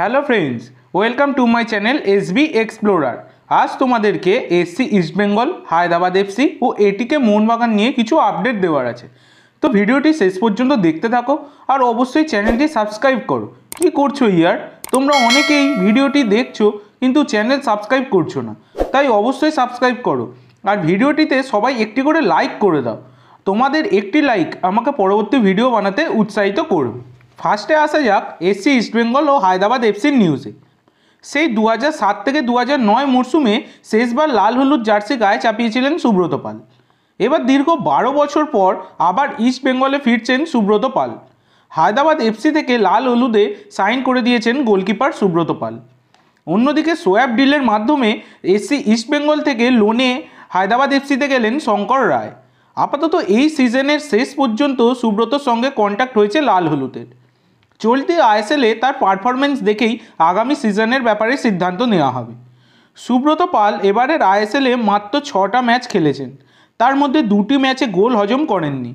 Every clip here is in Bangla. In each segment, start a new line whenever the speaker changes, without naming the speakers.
hello friends welcome to my channel S B explorer আজ তোমাদেরকে এসসি ইস্টবেঙ্গল হায়দ্রাবাদ এফসি ও এটিকে মোহনবাগান নিয়ে কিছু আপডেট দেওয়ার আছে তো ভিডিওটি শেষ পর্যন্ত দেখতে থাকো আর অবশ্যই চ্যানেলটি সাবস্ক্রাইব করো কি করছো ইয়ার তোমরা অনেকেই ভিডিওটি দেখছো কিন্তু চ্যানেল সাবস্ক্রাইব করছো না তাই অবশ্যই সাবস্ক্রাইব করো আর ভিডিওটিতে সবাই একটি করে লাইক করে দাও তোমাদের একটি লাইক আমাকে পরবর্তী ভিডিও বানাতে উৎসাহিত করবে ফার্স্টে আসা যাক এসসি ইস্টবেঙ্গল ও হায়দ্রাবাদ এফসির নিউজে সেই দু সাত থেকে দু নয় মরশুমে শেষবার লাল হলুদ জার্সি গায়ে চাপিয়েছিলেন সুব্রত পাল এবার দীর্ঘ বারো বছর পর আবার ইস্ট বেঙ্গলে ফিরছেন সুব্রত পাল হায়দ্রাবাদ এফসি থেকে লাল হলুদে সাইন করে দিয়েছেন গোলকিপার সুব্রত পাল অন্যদিকে সোয়াব ডিলের মাধ্যমে এসসি ইস্টবেঙ্গল থেকে লোনে হায়দ্রাবাদ এফসিতে গেলেন শঙ্কর রায় আপাতত এই সিজনের শেষ পর্যন্ত সুব্রতর সঙ্গে কন্ট্যাক্ট হয়েছে লাল হলুদের চলতি আইএসএলে তার পারফরমেন্স দেখেই আগামী সিজনের ব্যাপারে সিদ্ধান্ত নেওয়া হবে সুব্রত পাল এবারের আইএসএলে মাত্র ছটা ম্যাচ খেলেছেন তার মধ্যে দুটি ম্যাচে গোল হজম করেননি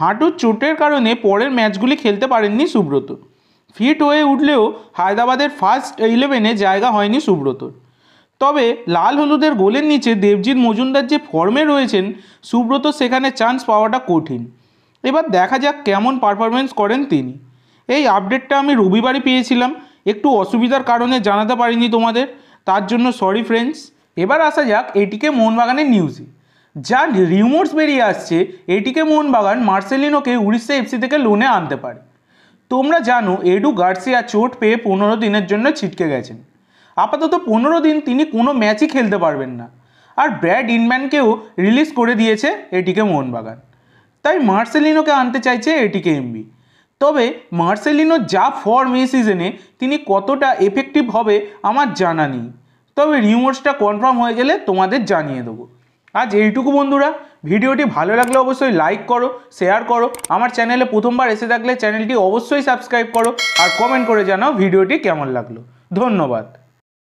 হাঁটুর চোটের কারণে পরের ম্যাচগুলি খেলতে পারেননি সুব্রত ফিট হয়ে উঠলেও হায়দ্রাবাদের ফার্স্ট ইলেভেনে জায়গা হয়নি সুব্রতর তবে লাল হলুদের গোলের নিচে দেবজিৎ মজুমদার যে ফর্মে রয়েছেন সুব্রত সেখানে চান্স পাওয়াটা কঠিন এবার দেখা যাক কেমন পারফরমেন্স করেন তিনি এই আপডেটটা আমি রবিবারই পেয়েছিলাম একটু অসুবিধার কারণে জানাতে পারিনি তোমাদের তার জন্য সরি ফ্রেন্ডস এবার আসা যাক এটিকে মোহনবাগানের নিউজে যা রিউমোর্স বেরিয়ে আসছে এটিকে মোহনবাগান মার্সেলিনোকে উড়িষ্যা এফসি থেকে লোনে আনতে পারে তোমরা জানো এডু গার্সিয়া চোট পেয়ে পনেরো দিনের জন্য ছিটকে গেছেন আপাতত পনেরো দিন তিনি কোনো ম্যাচই খেলতে পারবেন না আর ব্র্যাড ইনম্যানকেও রিলিজ করে দিয়েছে এটিকে মোহনবাগান তাই মার্সেলিনোকে আনতে চাইছে এটিকে এমবি তবে মার্সেলিনো যা ফর্ম এই সিজনে তিনি কতটা এফেক্টিভ হবে আমার জানা নেই তবে রিউমার্সটা কনফার্ম হয়ে গেলে তোমাদের জানিয়ে দেবো আজ এইটুকু বন্ধুরা ভিডিওটি ভালো লাগলে অবশ্যই লাইক করো শেয়ার করো আমার চ্যানেলে প্রথমবার এসে থাকলে চ্যানেলটি অবশ্যই সাবস্ক্রাইব করো আর কমেন্ট করে জানাও ভিডিওটি কেমন লাগলো ধন্যবাদ